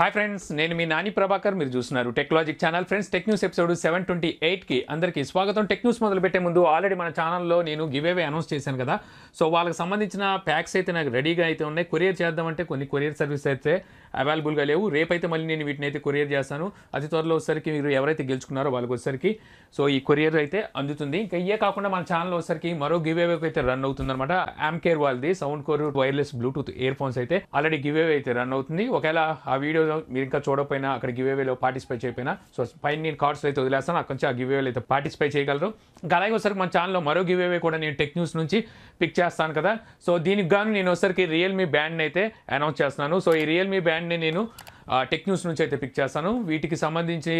hi friends నేను మీ నాని ప్రభాకర్ మీరు చూస్తున్నారు technologic channel friends tech news episode seven twenty ఎయిట్కి అందరికీ స్వాగతం టెక్ న్యూస్ మొదలుపెట్టే ముందు ఆల్రెడీ మన ఛానల్లో నేను గివేవే అనౌన్స్ చేశాను కదా సో వాళ్ళకి సంబంధించిన ప్యాక్స్ అయితే నాకు రెడీగా అయితే ఉన్నాయి కొరియర్ చేద్దామంటే కొన్ని కొరియర్ సర్వీస్ అయితే అవైలబుల్గా లేవు రేపైతే మళ్ళీ నేను వీటిని అయితే కొరియర్ చేస్తాను అతి త్వరలో వచ్చేసరికి మీరు ఎవరైతే గెలుచుకున్నారో వాళ్ళకి వచ్చేసరికి సో ఈ కొరియర్ అయితే అందుతుంది ఇంకా ఇయే కాకుండా మన ఛానల్ వచ్చేసరికి మరో గివేవే అయితే రన్ అవుతుంది అనమాట కేర్ వాళ్ళది sound core wireless bluetooth earphones అయితే ఆల్రెడీ గివేవే అయితే రన్ అవుతుంది ఒకవేళ ఆ వీడియో మీరు ఇంకా చూడకపోయినా అక్కడ అవేలో పార్టిసిపేట్ చేయకపోయినా సో పైన నేను కార్డ్స్ అయితే వదిలేస్తాను అక్కడ నుంచి ఆ అవేలో అయితే పార్టిసిపేట్ చేయగలరు ఇంకా అలాగే ఒకసారి మన ఛానల్లో మరో అవే కూడా నేను టెక్ న్యూస్ నుంచి పిక్ చేస్తాను కదా సో దీనికి గాను నేను ఒకసారికి రియల్మీ బ్యాండ్ని అయితే అనౌన్స్ చేస్తున్నాను సో ఈ రియల్మీ బ్యాండ్ని నేను టెక్ న్యూస్ నుంచి అయితే పిక్ చేస్తాను వీటికి సంబంధించి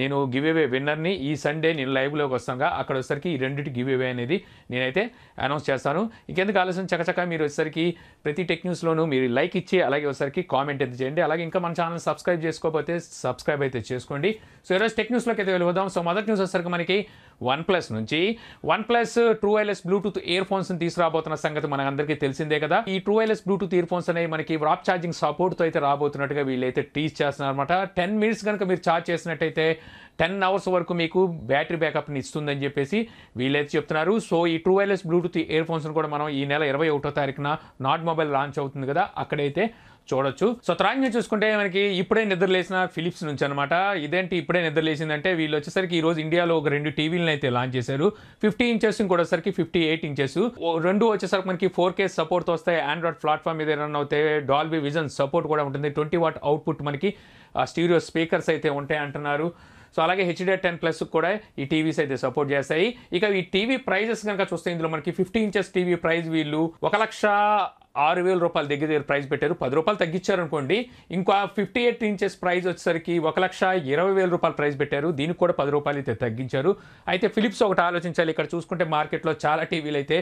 నేను గివ్ అవే విన్నర్ని ఈ సండే నేను లైవ్లోకి వస్తాగా అక్కడ వచ్చేసరికి ఈ రెండింటి గివ్ అవే అనేది నేనైతే అనౌన్స్ చేస్తాను ఇంకెందుకు ఆలోచన చకచక మీరు వచ్చేసరికి ప్రతి టెక్ న్యూస్లోనూ మీరు లైక్ ఇచ్చి అలాగే వచ్చేసరికి కామెంట్ అయితే చేయండి అలాగే ఇంకా మన ఛానల్ సబ్స్క్రైబ్ చేసుకోకపోతే సబ్స్క్రైబ్ అయితే చేసుకోండి సో ఈరోజు టెక్ న్యూస్లోకి అయితే వెళ్ళిపోదాం సో మొదటి న్యూస్ వచ్చేసరికి మనకి వన్ ప్లస్ నుంచి one plus true wireless bluetooth ఇయర్ ఫోన్స్ని తీసుకురాబోతున్న సంగతి మన అందరికీ తెలిసిందే కదా ఈ true wireless bluetooth earphones అనేవి మనకి రాప్ ఛార్జింగ్ సపోర్ట్తో అయితే రాబోతున్నట్టుగా వీళ్ళైతే టీచ్ చేస్తున్నారు అనమాట టెన్ మినిట్స్ కనుక మీరు ఛార్జ్ చేసినట్టయితే టెన్ అవర్స్ వరకు మీకు బ్యాటరీ బ్యాకప్ని ఇస్తుందని చెప్పేసి వీళ్ళైతే చెప్తున్నారు సో ఈ ట్రూ వైర్లెస్ బ్లూటూత్ ఇయర్ ఫోన్స్ను కూడా మనం ఈ నెల ఇరవై ఒకటో తారీఖున నాట్ మొబైల్ లాంచ్ అవుతుంది కదా అక్కడైతే చూడొచ్చు సో తరాంగ్ని చూసుకుంటే మనకి ఇప్పుడే నిద్ర లేసిన ఫిలిప్స్ నుంచి అనమాట ఇదేంటి ఇప్పుడే నిద్ర లేచిందంటే వీళ్ళు వచ్చేసరికి ఈ రోజు ఇండియాలో ఒక రెండు టీవీలను అయితే లాంచ్ చేశారు ఫిఫ్టీ ఇంచెస్ ఇంకోటేసరికి ఫిఫ్టీ ఎయిట్ ఇంచెస్ రెండు వచ్చేసరికి మనకి ఫోర్ కే సపోర్ట్తో వస్తాయి ఆండ్రాయిడ్ ప్లాట్ఫామ్ మీద రన్ అవుతాయి డాల్బీ విజన్ సపోర్ట్ కూడా ఉంటుంది ట్వంటీ వాట్ అవుట్పుట్ మనకి స్టీరియో స్పీకర్స్ అయితే ఉంటాయి అంటున్నారు సో అలాగే హెచ్డీ టెన్ ప్లస్ కూడా ఈ టీవీస్ అయితే సపోర్ట్ చేస్తాయి ఇక ఈ టీవీ ప్రైజెస్ కనుక చూస్తే ఇందులో మనకి ఫిఫ్టీ ఇంచెస్ టీవీ ప్రైజ్ వీళ్ళు ఒక లక్ష ఆరు వేల రూపాయల దగ్గర దగ్గర ప్రైస్ పెట్టారు పది రూపాయలు తగ్గించారనుకోండి ఇంకా ఫిఫ్టీ ఎయిట్ ఇంచెస్ ప్రైస్ వచ్చేసరికి ఒక లక్ష ఇరవై వేల రూపాయలు ప్రైస్ పెట్టారు దీనికి కూడా పది రూపాయలు అయితే తగ్గించారు అయితే ఫిలిప్స్ ఒకటి ఆలోచించాలి ఇక్కడ చూసుకుంటే మార్కెట్లో చాలా టీవీలు అయితే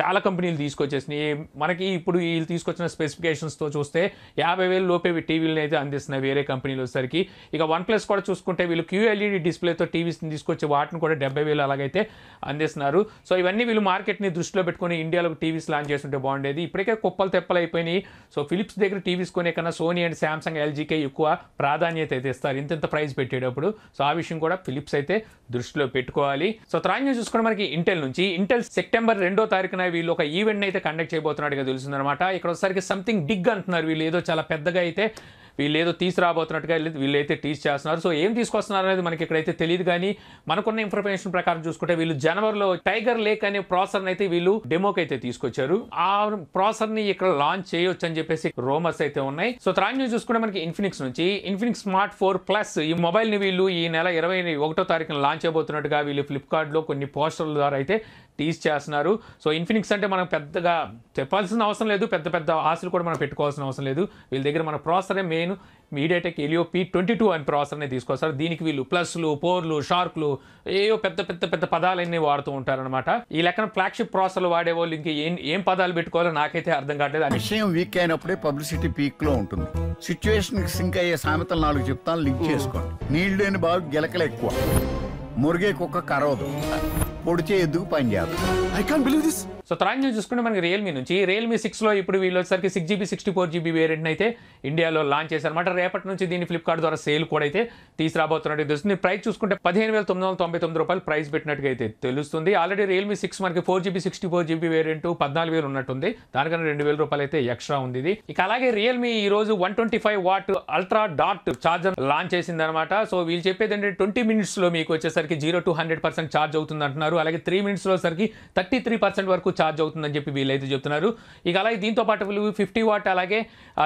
చాలా కంపెనీలు తీసుకొచ్చేసినాయి మనకి ఇప్పుడు వీళ్ళు తీసుకొచ్చిన స్పెసిఫికేషన్స్తో చూస్తే యాభై వేలు లోపే టీవీలను అయితే అందిస్తున్నాయి వేరే కంపెనీలు వచ్చేసరికి ఇక వన్ ప్లస్ కూడా చూసుకుంటే వీళ్ళు క్యూఎల్ఈడి e డిస్ప్లేతో టీవీస్ని తీసుకొచ్చి వాటిని కూడా డెబ్బై వేలు అలాగైతే అందిస్తున్నారు సో ఇవన్నీ వీళ్ళు మార్కెట్ని దృష్టిలో పెట్టుకుని ఇండియాలో టీవీస్ లాంచ్ చేస్తుంటే బాగుండేది ఇప్పటికే కుప్పలు తెప్పలు అయిపోయినాయి సో ఫిలిప్స్ దగ్గర టీవీస్ కొనే కన్నా సోనీ అండ్ శాంసంగ్ ఎల్జీకే ఎక్కువ ప్రాధాన్యత అయితే ఇస్తారు ఇంత ప్రైస్ పెట్టేటప్పుడు సో ఆ విషయం కూడా ఫిలిప్స్ అయితే దృష్టిలో పెట్టుకోవాలి సో త్రాన్యం చూసుకోవడం మనకి ఇంటెల్ నుంచి ఇంటెల్ సెప్టెంబర్ రెండో తారీఖున వీళ్ళు ఒక ఈవెంట్ అయితే కండక్ట్ చేయబోతున్నట్టుగా తెలుసుందనమాట ఇక్కడ ఒకసారికి సంథింగ్ డిగ్ అంటున్నారు వీళ్ళు ఏదో చాలా పెద్దగా అయితే వీళ్ళేదో తీసుకురాబోతున్నట్టుగా వీళ్ళైతే టీచ్ చేస్తున్నారు సో ఏం తీసుకొస్తున్నారు అనేది మనకి ఇక్కడైతే తెలియదు కానీ మనకున్న ఇన్ఫర్మేషన్ ప్రకారం చూసుకుంటే వీళ్ళు జనవరిలో టైగర్ లేక్ అనే ప్రాసెస్ అయితే వీళ్ళు డెమోకి అయితే తీసుకొచ్చారు ఆ ప్రాసెస్ ని ఇక్కడ లాంచ్ చేయొచ్చు అని చెప్పేసి రోమర్స్ అయితే ఉన్నాయి సో త్రాన్ న్యూస్ చూసుకుంటే మనకి ఇన్ఫినిక్స్ నుంచి ఇన్ఫినిక్స్ స్మార్ట్ ఫోర్ ప్లస్ ఈ మొబైల్ ని వీళ్ళు ఈ నెల ఇరవై ఒకటో తారీఖున లాంచ్ అయిపోతున్నట్టుగా వీళ్ళు ఫ్లిప్కార్ట్ లో కొన్ని పోస్టర్ల ద్వారా అయితే టీజ్ చేస్తున్నారు సో ఇన్ఫినిక్స్ అంటే మనం పెద్దగా చెప్పాల్సిన అవసరం లేదు పెద్ద పెద్ద ఆశలు కూడా మనం పెట్టుకోవాల్సిన అవసరం లేదు వీళ్ళ దగ్గర మన ప్రాసెసరే main MediaTek Helio P twenty two అనే ప్రాసెసర్ని తీసుకొస్తారు దీనికి వీళ్ళు ప్లస్లు పోర్లు షార్క్లు ఏయో పెద్ద పెద్ద పెద్ద పదాలన్నీ వాడుతూ ఉంటారనమాట ఈ లెక్కన ఫ్లాగ్షిప్ ప్రాసెసర్లు వాడేవాళ్ళు ఇంకా ఏం ఏం పదాలు పెట్టుకోవాలో నాకైతే అర్థం కావట్లేదు విషయం వీక్ అయినప్పుడే పబ్లిసిటీ లో ఉంటుంది సిచ్యువేషన్ సింక్ అయ్యే సామెతలు నాలుగు చెప్తాను లింక్ చేసుకోండి నీళ్ళు లేని బాబు గెలకలు ఎక్కువ మురిగే కుక్క కరవదు పొడిచే ఎందుకు Punjab I can believe this so తర్వాత న్యూస్ చూసుకుంటే మనకి రియల్మీ నుంచి రియల్మీ సిక్స్లో ఇప్పుడు వీళ్ళు వచ్చేసరికి six GB sixty four GB variant అయితే ఇండియాలో లాంచ్ చేశారన్నమాట రేపటి నుంచి దీన్ని ఫ్లిప్కార్ట్ ద్వారా సేల్ కూడా అయితే తీసుకురాబోతున్నట్టు తెలుస్తుంది ప్రైస్ చూసుకుంటే పదిహేను వేల తొమ్మిది వందల తొంభై తొమ్మిది రూపాయలు ప్రైస్ పెట్టినట్టుగా అయితే తెలుస్తుంది ఆల్రెడీ రియల్మీ సిక్స్ మనకి four GB sixty four GB variant పద్నాలుగు వేలు ఉన్నట్టుంది దానికన్నా రెండు వేల రూపాయలు అయితే ఎక్స్ట్రా ఉంది ఇక అలాగే రియల్మీ ఈ రోజు one twenty five watt ultra dot charger launch చేసిందనమాట సో వీళ్ళు చెప్పేది ఏంటంటే ట్వంటీ మినిట్స్లో మీకు వచ్చేసరికి zero to hundred percent charge అవుతుంది అంటున్నారు చెప్తున్నారు అలాగే త్రీ మినిట్స్లో సరికి థర్టీ త్రీ పర్సెంట్ వరకు ఛార్జ్ అవుతుందని చెప్పి వీళ్ళైతే చెప్తున్నారు ఇక అలాగే దీంతో పాటు వీళ్ళు ఫిఫ్టీ వాట్ అలాగే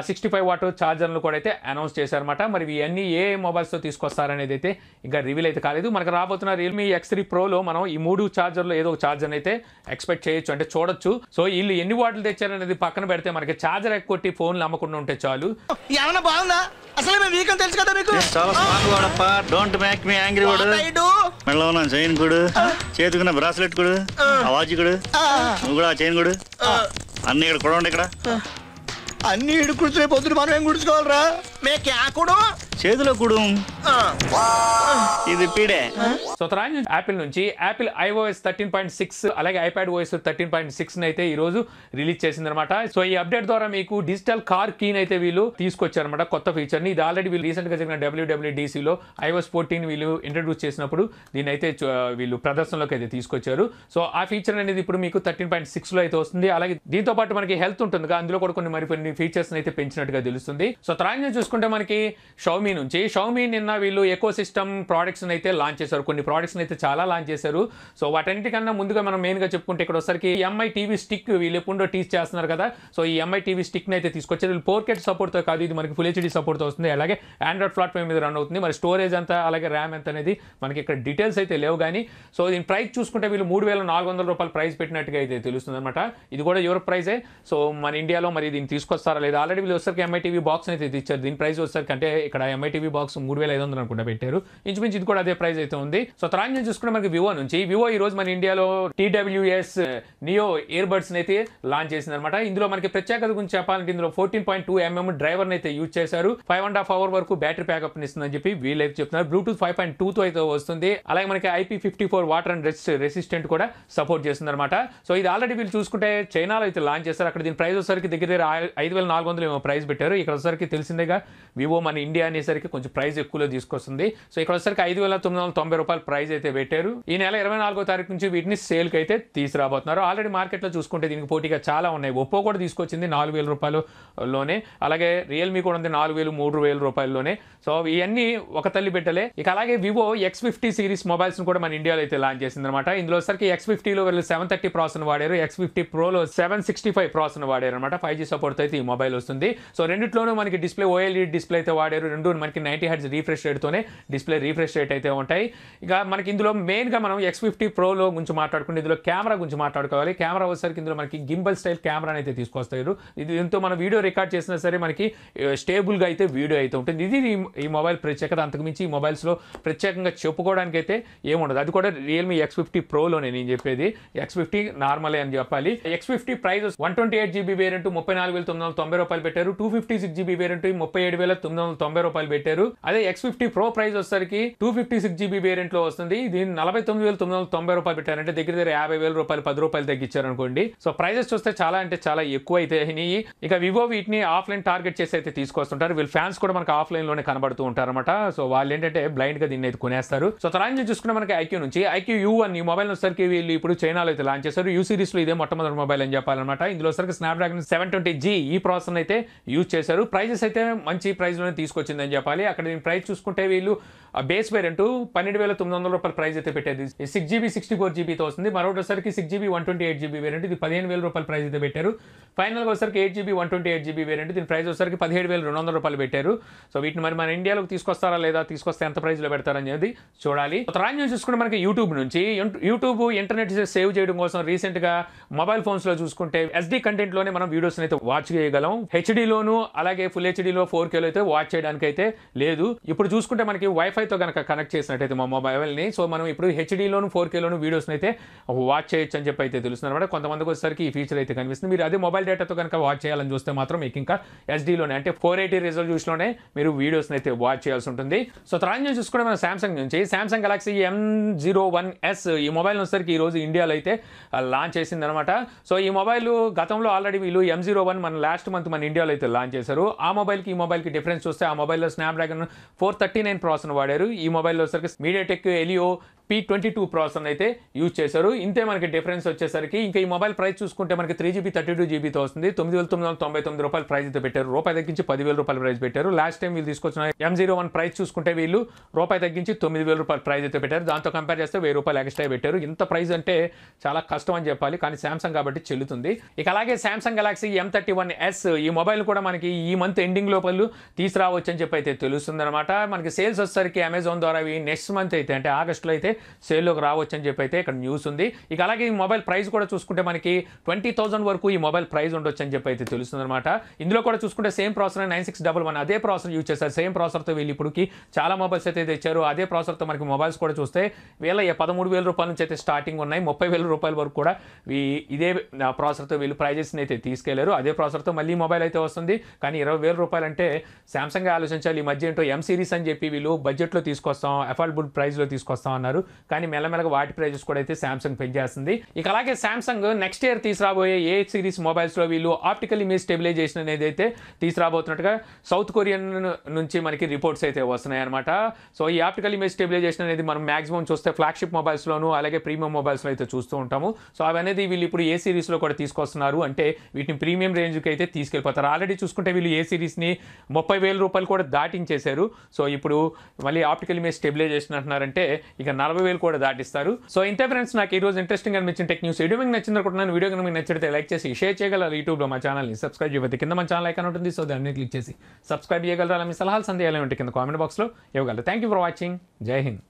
సిక్స్టీ ఫైవ్ వాట్ ఛార్జర్లు కూడా అయితే అనౌన్స్ చేశారనమాట మరి ఇవన్నీ ఏ మొబైల్స్తో తీసుకొస్తారనేది అయితే ఇంకా రివీల్ అయితే కాలేదు మనకు రాబోతున్న రియల్మీ ఎక్స్ త్రీ ప్రోలో మనం ఈ మూడు ఛార్జర్లు ఏదో ఒక ఛార్జర్ అయితే ఎక్స్పెక్ట్ చేయొచ్చు అంటే చూడొచ్చు సో వీళ్ళు ఎన్ని వాట్లు తెచ్చారనేది పక్కన పెడితే మనకి ఛార్జర్ కొట్టి ఫోన్లు అమ్మకుండా ఉంటే చాలు బాగుందా అసలు మేము తెలుసు కదా మీకు చాలా స్మార్ట్ వాడప్ప డోంట్ మేక్ మీ యాంగ్రీ వాడు వేసుకున్న బ్రాస్లెట్ కూడా ఆ వాచ్ కూడా నువ్వు కూడా ఆ చైన్ కూడా అన్ని ఇక్కడ కూడా ఉండే ఇక్కడ అన్ని ఇడుకుడుతున్నాయి పొద్దున మనం ఏం గుడుచుకోవాలరా మేకే ఆ కూడా చేతిలో కూడా ఇది పీడే సుతరాజ్ యాపిల్ నుంచి Apple iOS thirteen point six అలాగే iPad OS thirteen point six అయితే ఈ రోజు రిలీజ్ చేసిందనమాట సో ఈ అప్డేట్ ద్వారా మీకు డిజిటల్ కార్ కీన్ అయితే వీళ్ళు తీసుకొచ్చారనమాట కొత్త ఫీచర్ ని ఇది ఆల్రెడీ వీళ్ళు రీసెంట్ గా జరిగిన డబ్ల్యూడబ్ల్యూడిసిలో ఐఓఎస్ ఫోర్టీన్ వీళ్ళు ఇంట్రడ్యూస్ చేసినప్పుడు దీని అయితే వీళ్ళు ప్రదర్శనలోకి అయితే తీసుకొచ్చారు సో ఆ ఫీచర్ అనేది ఇప్పుడు మీకు థర్టీన్ పాయింట్ సిక్స్ లో అయితే వస్తుంది అలాగే దీంతో పాటు మనకి హెల్త్ ఉంటుంది అందులో కూడా కొన్ని మరి కొన్ని ఫీచర్స్ అయితే పెంచినట్టుగా తెలుస్తుంది సో త్రాంగ్ చూసుకుంటే మనకి షౌమీ నుంచి షౌమీ నిన్న కన్నా వీళ్ళు ఎకో సిస్టమ్ ప్రోడక్ట్స్ని అయితే లాంచ్ చేశారు కొన్ని ప్రోడక్ట్స్ని అయితే చాలా లాంచ్ చేశారు సో వాటన్నిటికన్నా ముందుగా మనం మెయిన్గా చెప్పుకుంటే ఇక్కడ ఒకసారికి ఎంఐ టీవీ స్టిక్ వీళ్ళు ఎప్పుడో టీచ్ చేస్తున్నారు కదా సో ఈ ఎంఐ టీవీ స్టిక్ని అయితే తీసుకొచ్చారు వీళ్ళు పోర్కెట్ సపోర్ట్తో కాదు ఇది మనకి ఫుల్ హెచ్డీ సపోర్ట్తో వస్తుంది అలాగే ఆండ్రాయిడ్ ప్లాట్ఫామ్ మీద రన్ అవుతుంది మరి స్టోరేజ్ అంతా అలాగే ర్యామ్ ఎంత అనేది మనకి ఇక్కడ డీటెయిల్స్ అయితే లేవు కానీ సో దీని ప్రైస్ చూసుకుంటే వీళ్ళు మూడు వేల నాలుగు వందల రూపాయలు ప్రైస్ పెట్టినట్టుగా అయితే తెలుస్తుంది అనమాట ఇది కూడా యూరప్ ప్రైజే సో మన ఇండియాలో మరి దీన్ని తీసుకొస్తారా లేదా ఆల్రెడీ వీళ్ళు ఎంఐ టీవీ బాక్స్ అయితే తెచ్చారు దీని ప్రైస్ వచ్చరికి అంటే ఇక్కడ టీవీ బాక్స్ మూడు వేల ఐదు వందలు అనుకుంటా పెట్టారు ఇంచుమించు ఇది కూడా అదే ప్రైస్ అయితే ఉంది సో తర్వాత చూసుకుంటే మనకి వివో నుంచి వివో ఈ రోజు మన ఇండియాలో టీడబ్ల్యూఎస్ నియో ఇయర్ బడ్స్ అయితే లాంచ్ చేసింది అనమాట ఇందులో మనకి ప్రత్యేకత గురించి చెప్పాలంటే ఇందులో fourteen point two mm driver అయితే యూజ్ చేశారు ఫైవ్ అండ్ హాఫ్ అవర్ వరకు బ్యాటరీ బ్యాకప్ ఇస్తుందని చెప్పి అయితే చెప్తున్నారు బ్లూటూత్ ఫైవ్ పాయింట్ టూ తో అయితే వస్తుంది అలాగే మనకి IP fifty four water and rest resistant కూడా సపోర్ట్ చేస్తుంది అనమాట సో ఇది ఆల్రెడీ వీళ్ళు చూసుకుంటే చైనాలో అయితే లాంచ్ చేస్తారు అక్కడ దీని ప్రైస్ వచ్చేసరికి దగ్గర దగ్గర ఐదు వేల నాలుగు వందలు ఏమో ప్రైస్ పెట్టారు ఇక్కడ వచ్చేసరికి తెలిసిందేగా వివో మన ఇండియా అనేసరికి కొంచెం ప్రైస్ ఎక్కువ తీసుకొస్తుంది సో ఇక్కడ వచ్చరికి ఐదు వేల తొమ్మిది వందల తొంభై రూపాయలు ప్రైస్ అయితే పెట్టారు ఈ నెల ఇరవై నాలుగో తారీఖు నుంచి వీటిని కి అయితే తీసుకురాబోతున్నారు ఆల్రెడీ మార్కెట్లో చూసుకుంటే దీనికి పోటీగా చాలా ఉన్నాయి ఒప్పో కూడా తీసుకొచ్చింది నాలుగు వేల రూపాయలలోనే అలాగే రియల్మీ కూడా ఉంది నాలుగు వేలు మూడు వేల రూపాయల్లోనే సో ఇవన్నీ ఒక తల్లి పెట్టలే ఇక అలాగే Vivo X fifty series mobiles కూడా మన ఇండియాలో అయితే లాంచ్ చేసింది అనమాట ఇందులో వచ్చరికి ఎక్స్ ఫిఫ్టీలో వీళ్ళు సెవెన్ థర్టీ ప్రాసెస్ వాడారు ఎక్స్ ఫిఫ్టీ ప్రోలో సెవెన్ సిక్స్టీ ఫైవ్ ప్రాసెస్ వాడారు అనమాట ఫైవ్ జీ సపోర్ట్ అయితే ఈ మొబైల్ వస్తుంది సో రెండిట్లోనూ మనకి డిస్ప్లే ఓఎల్ఈ డిస్ప్లే అయితే వాడారు రెండు మనకి నైన్టీ హెడ్స్ రీఫ్రెష్ రిఫ్రెష్ రేట్తోనే డిస్ప్లే రీఫ్రెష్ రేట్ అయితే ఉంటాయి ఇక మనకి ఇందులో మెయిన్గా మనం ఎక్స్ ఫిఫ్టీ ప్రోలో గురించి మాట్లాడుకుంటే ఇందులో కెమెరా గురించి మాట్లాడుకోవాలి కెమెరా వచ్చేసరికి ఇందులో మనకి గింబల్ స్టైల్ కెమెరా అయితే తీసుకొస్తారు ఇది ఎంతో మనం వీడియో రికార్డ్ చేసినా సరే మనకి స్టేబుల్గా అయితే వీడియో అయితే ఉంటుంది ఇది ఈ మొబైల్ ప్రత్యేకత అంతకుమించి ఈ మొబైల్స్లో ప్రత్యేకంగా చెప్పుకోవడానికి అయితే ఏముండదు అది కూడా రియల్మీ ఎక్స్ ఫిఫ్టీ ప్రోలోనే నేను చెప్పేది ఎక్స్ ఫిఫ్టీ నార్మలే అని చెప్పాలి X fifty price one twenty eight GB variant ముప్పై నాలుగు వేల తొమ్మిది వందల తొంభై రూపాయలు పెట్టారు two fifty six GB variant ముప్పై ఏడు వేల తొమ్మిది వందల తొంభై రూపాయలు పెట్టారు అదే ఎక్స్ ఫిఫ్టీ ప్రో ప్రైస్ వచ్చేసరికి two fifty six GB variant లో వస్తుంది దీన్ని నలభై తొమ్మిది వేల తొమ్మిది వందల తొంభై రూపాయలు పెట్టారంటే దగ్గర దగ్గర యాభై వేల రూపాయలు పది రూపాయలు తగ్గించారు అనుకోండి సో ప్రైజెస్ చూస్తే చాలా అంటే చాలా ఎక్కువ అయితే ఇక వివో వీటిని ఆఫ్లైన్ టార్గెట్ చేసి అయితే తీసుకొస్తుంటారు వీళ్ళ ఫ్యాన్స్ కూడా మనకు ఆఫ్లైన్ లోనే కనబడుతూ ఉంటారు అనమాట సో వాళ్ళు ఏంటంటే బ్లైండ్ గా దీన్ని అయితే కొనేస్తారు సో తర్వాత నుంచి చూసుకున్న మనకి ఐక్యూ నుంచి ఐక్యూ యూ వన్ ఈ మొబైల్ వచ్చేసరికి వీళ్ళు ఇప్పుడు చైనాలో అయితే లాంచ్ చేశారు యూ సిరీస్ లో ఇదే మొట్టమొదటి మొబైల్ అని చెప్పాలన్నమాట ఇందులో సరికి డ్రాగన్ సెవెన్ ట్వంటీ జీ ఈ ప్రాసెస్ అయితే యూజ్ చేశారు ప్రైజెస్ అయితే మంచి ప్రైస్ లోనే తీసుకొచ్చిందని చెప్పాలి అక్కడ దీని ప్రైస్ చూసి చూసుకుంటే వీళ్ళు ఆ బేస్ వేరియంట్ పన్నెండు వేల తొమ్మిది వందల రూపాయల ప్రైస్ అయితే పెట్టేది సిక్స్ జీబీ సిక్స్టీ ఫోర్ జీబీతో వస్తుంది మరొకసారికి six GB one twenty eight GB variant ఇది పదిహేను వేల రూపాయల ప్రైస్ అయితే పెట్టారు ఫైనల్గా వచ్చరికి eight GB one twenty eight GB variant దీని ప్రైస్ వచ్చరికి పదిహేడు వేల రెండు వందల రూపాయలు పెట్టారు సో వీటిని మరి మన ఇండియాలోకి తీసుకొస్తారా లేదా తీసుకొస్తే ఎంత ప్రైస్లో పెడతారనేది చూడాలి రాజ్ న్యూస్ చూసుకుంటే మనకి యూట్యూబ్ నుంచి యూట్యూబ్ ఇంటర్నెట్ సేవ్ చేయడం కోసం రీసెంట్గా మొబైల్ ఫోన్స్లో చూసుకుంటే కంటెంట్ కంటెంట్లోనే మనం వీడియోస్ని అయితే వాచ్ చేయగలం హెచ్డీలోను అలాగే ఫుల్ హెచ్డీలో ఫోర్ కేలో అయితే వాచ్ చేయడానికి అయితే లేదు ఇప్పుడు చూసుకుంటే మనకి వైఫై వైఫైతో కనుక కనెక్ట్ చేసినట్టయితే మా మొబైల్ని సో మనం ఇప్పుడు హెచ్డీలోను ఫోర్ కేలోను వీడియోస్ని అయితే వాచ్ చేయొచ్చు అని చెప్పి అయితే తెలుస్తుంది అనమాట కొంతమందికి వచ్చేసరికి ఈ ఫీచర్ అయితే కనిపిస్తుంది మీరు అదే మొబైల్ డేటాతో కనుక వాచ్ చేయాలని చూస్తే మాత్రం మీకు ఇంకా ఎస్డీలోనే అంటే ఫోర్ ఎయిటీ రిజల్యూషన్లోనే మీరు వీడియోస్ని అయితే వాచ్ చేయాల్సి ఉంటుంది సో తర్వాత చూసుకునే మనం శాంసంగ్ నుంచి Samsung Galaxy M zero one S ఈ మొబైల్ వచ్చేసరికి ఈరోజు ఇండియాలో అయితే లాంచ్ చేసింది అనమాట సో ఈ మొబైల్ గతంలో ఆల్రెడీ వీళ్ళు ఎం జీరో వన్ మన లాస్ట్ మంత్ మన ఇండియాలో అయితే లాంచ్ చేశారు ఆ మొబైల్కి ఈ మొబైల్కి డిఫరెన్స్ చూస్తే ఆ మొబైల్లో Snapdragon four thirty nine process వాడారు మాట్లాడారు ఈ మొబైల్లో వచ్చేసరికి MediaTek Helio P twenty two process అయితే యూజ్ చేశారు ఇంతే మనకి డిఫరెన్స్ వచ్చేసరికి ఇంకా ఈ మొబైల్ ప్రైస్ చూసుకుంటే మనకి త్రీ జీబీ థర్టీ టూ జీబీతో వస్తుంది తొమ్మిది వేల తొమ్మిది వందల తొంభై తొమ్మిది రూపాయలు ప్రైస్ అయితే పెట్టారు రూపాయి తగ్గించి పదివేల రూపాయలు ప్రైస్ పెట్టారు లాస్ట్ టైం వీళ్ళు తీసుకొచ్చిన ఎం జీరో వన్ ప్రైస్ చూసుకుంటే వీళ్ళు రూపాయి తగ్గించి తొమ్మిది వేల రూపాయలు ప్రైస్ అయితే పెట్టారు దాంతో కంపేర్ చేస్తే వెయ్యి రూపాయలు ఎక్స్ట్రా పెట్టారు ఇంత ప్రైస్ అంటే చాలా కష్టం అని చెప్పాలి కానీ సామ్సంగ్ కాబట్టి చెల్లుతుంది ఇక అలాగే Samsung Galaxy M thirty one S ఈ మొబైల్ కూడా మనకి ఈ మంత్ ఎండింగ్ లోపల తీసుకురావచ్చు అని చెప్పి అయితే తెలుస్తుంది అనమాట మనకి సేల్స్ వచ్చేసరికి అయితే అమెజాన్ ద్వారా ఇవి నెక్స్ట్ మంత్ అయితే అంటే ఆగస్టులో అయితే సేల్లోకి రావచ్చు అని చెప్పి అయితే ఇక్కడ న్యూస్ ఉంది ఇక అలాగే ఈ మొబైల్ ప్రైస్ కూడా చూసుకుంటే మనకి ట్వంటీ థౌసండ్ వరకు ఈ మొబైల్ ప్రైస్ ఉండొచ్చు అని చెప్పి అయితే తెలుస్తుంది అనమాట ఇందులో కూడా చూసుకుంటే same processor nine six double one అదే ప్రాసెసర్ యూజ్ చేస్తారు సేమ్ ప్రాసెసర్తో వీళ్ళు ఇప్పటికి చాలా మొబైల్స్ అయితే తెచ్చారు అదే ప్రాసెసర్తో మనకి మొబైల్స్ కూడా చూస్తే వీళ్ళ పదమూడు వేల రూపాయల నుంచి అయితే స్టార్టింగ్ ఉన్నాయి ముప్పై వేల రూపాయల వరకు కూడా ఇదే ప్రాసెసర్తో వీళ్ళు ప్రైజెస్ని అయితే తీసుకెళ్లారు అదే ప్రాసెసర్తో మళ్ళీ మొబైల్ అయితే వస్తుంది కానీ ఇరవై రూపాయలు అంటే శాంసంగ్ ఆలోచించాలి ఈ మధ్య ఏంటో ఎం సిరీస్ అని చెప్పి వీళ్ళు బడ్జెట్ బడ్జెట్లో తీసుకొస్తాం అఫోర్డబుల్ ప్రైస్లో తీసుకొస్తాం అన్నారు కానీ మెల్లమెల్లగా వాటి ప్రైజెస్ కూడా అయితే శాంసంగ్ పెంచేస్తుంది ఇక అలాగే శాంసంగ్ నెక్స్ట్ ఇయర్ తీసుకురాబోయే ఏ సిరీస్ మొబైల్స్లో వీళ్ళు ఆప్టికల్ ఇమేజ్ స్టెబిలైజేషన్ అనేది అయితే తీసుకురాబోతున్నట్టుగా సౌత్ కొరియన్ నుంచి మనకి రిపోర్ట్స్ అయితే వస్తున్నాయి అనమాట సో ఈ ఆప్టికల్ ఇమేజ్ స్టెబిలైజేషన్ అనేది మనం మాక్సిమం చూస్తే ఫ్లాగ్షిప్ మొబైల్స్లోను అలాగే ప్రీమియం మొబైల్స్లో అయితే చూస్తూ ఉంటాము సో అనేది వీళ్ళు ఇప్పుడు ఏ సిరీస్లో కూడా తీసుకొస్తున్నారు అంటే వీటిని ప్రీమియం రేంజ్కి అయితే తీసుకెళ్ళిపోతారు ఆల్రెడీ చూసుకుంటే వీళ్ళు ఏ సిరీస్ని ముప్పై వేల రూపాయలు కూడా దాటించేశారు సో ఇప్పుడు మళ్ళీ మళ్ళీ ఆప్టికల్ ఇమేజ్ స్టెబిలైజేషన్ అంటున్నారంటే ఇక నలభై వేలు కూడా దాటిస్తారు సో ఇంతే ఫ్రెండ్స్ నాకు ఈ రోజు ఇంట్రెస్టింగ్ అనిపించిన టెక్ న్యూస్ వీడియో మీకు నచ్చింది అనుకుంటున్నాను వీడియో కనుక మీకు నచ్చితే లైక్ చేసి షేర్ చేయగలరు యూట్యూబ్లో మా ఛానల్ని సబ్స్క్రైబ్ చేయవద్దు కింద మా ఛానల్ ఐకాన్ ఉంటుంది సో దాన్ని క్లిక్ చేసి సబ్స్క్రైబ్ చేయగలరా మీ సలహాలు సందేహాలు ఉంటే కింద కామెంట్ బాక్స్లో ఇవ్వగలరు థ్యాంక్ యూ ఫర్ వాచింగ్ జై హింద్